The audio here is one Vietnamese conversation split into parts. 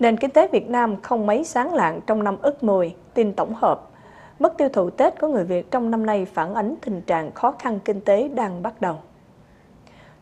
Nền kinh tế Việt Nam không mấy sáng lạng trong năm Ất Mùi, tin tổng hợp. Mức tiêu thụ Tết của người Việt trong năm nay phản ánh tình trạng khó khăn kinh tế đang bắt đầu.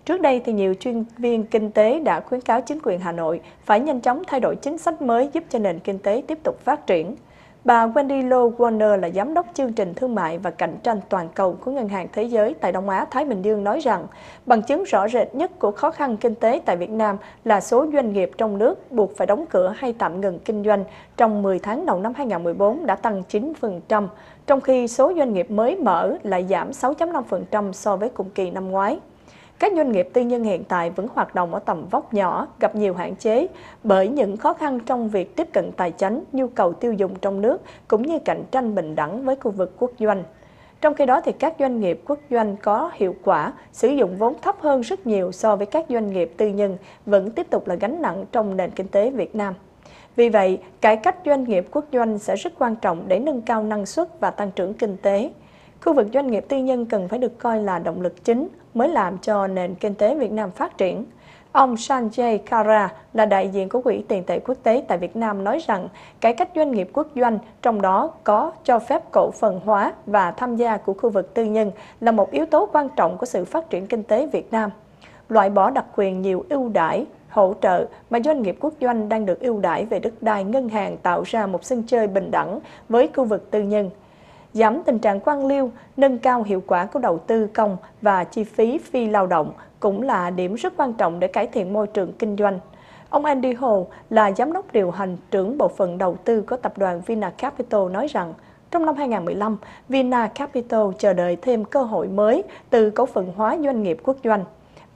Trước đây thì nhiều chuyên viên kinh tế đã khuyến cáo chính quyền Hà Nội phải nhanh chóng thay đổi chính sách mới giúp cho nền kinh tế tiếp tục phát triển – Bà Wendy Lo Warner là giám đốc chương trình thương mại và cạnh tranh toàn cầu của Ngân hàng Thế giới tại Đông Á Thái Bình Dương nói rằng, bằng chứng rõ rệt nhất của khó khăn kinh tế tại Việt Nam là số doanh nghiệp trong nước buộc phải đóng cửa hay tạm ngừng kinh doanh trong 10 tháng đầu năm 2014 đã tăng 9%, trong khi số doanh nghiệp mới mở lại giảm 6.5% so với cùng kỳ năm ngoái các doanh nghiệp tư nhân hiện tại vẫn hoạt động ở tầm vóc nhỏ, gặp nhiều hạn chế bởi những khó khăn trong việc tiếp cận tài chính, nhu cầu tiêu dùng trong nước cũng như cạnh tranh bình đẳng với khu vực quốc doanh. Trong khi đó thì các doanh nghiệp quốc doanh có hiệu quả sử dụng vốn thấp hơn rất nhiều so với các doanh nghiệp tư nhân vẫn tiếp tục là gánh nặng trong nền kinh tế Việt Nam. Vì vậy, cải cách doanh nghiệp quốc doanh sẽ rất quan trọng để nâng cao năng suất và tăng trưởng kinh tế. Khu vực doanh nghiệp tư nhân cần phải được coi là động lực chính mới làm cho nền kinh tế Việt Nam phát triển. Ông Sanjay Kara là đại diện của Quỹ tiền tệ quốc tế tại Việt Nam nói rằng cải cách doanh nghiệp quốc doanh, trong đó có cho phép cổ phần hóa và tham gia của khu vực tư nhân là một yếu tố quan trọng của sự phát triển kinh tế Việt Nam. Loại bỏ đặc quyền nhiều ưu đãi, hỗ trợ mà doanh nghiệp quốc doanh đang được ưu đãi về đất đai ngân hàng tạo ra một sân chơi bình đẳng với khu vực tư nhân – giảm tình trạng quan liêu, nâng cao hiệu quả của đầu tư công và chi phí phi lao động cũng là điểm rất quan trọng để cải thiện môi trường kinh doanh. Ông Andy Hồ là giám đốc điều hành trưởng bộ phận đầu tư của tập đoàn Vina Capital nói rằng trong năm 2015, Vina Capital chờ đợi thêm cơ hội mới từ cổ phần hóa doanh nghiệp quốc doanh.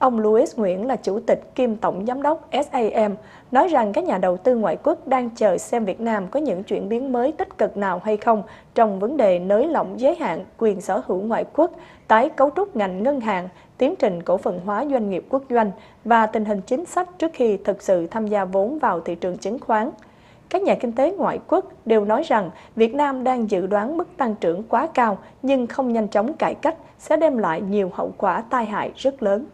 Ông Louis Nguyễn là chủ tịch kiêm tổng giám đốc SAM, nói rằng các nhà đầu tư ngoại quốc đang chờ xem Việt Nam có những chuyển biến mới tích cực nào hay không trong vấn đề nới lỏng giới hạn quyền sở hữu ngoại quốc, tái cấu trúc ngành ngân hàng, tiến trình cổ phần hóa doanh nghiệp quốc doanh và tình hình chính sách trước khi thực sự tham gia vốn vào thị trường chứng khoán các nhà kinh tế ngoại quốc đều nói rằng Việt Nam đang dự đoán mức tăng trưởng quá cao nhưng không nhanh chóng cải cách sẽ đem lại nhiều hậu quả tai hại rất lớn.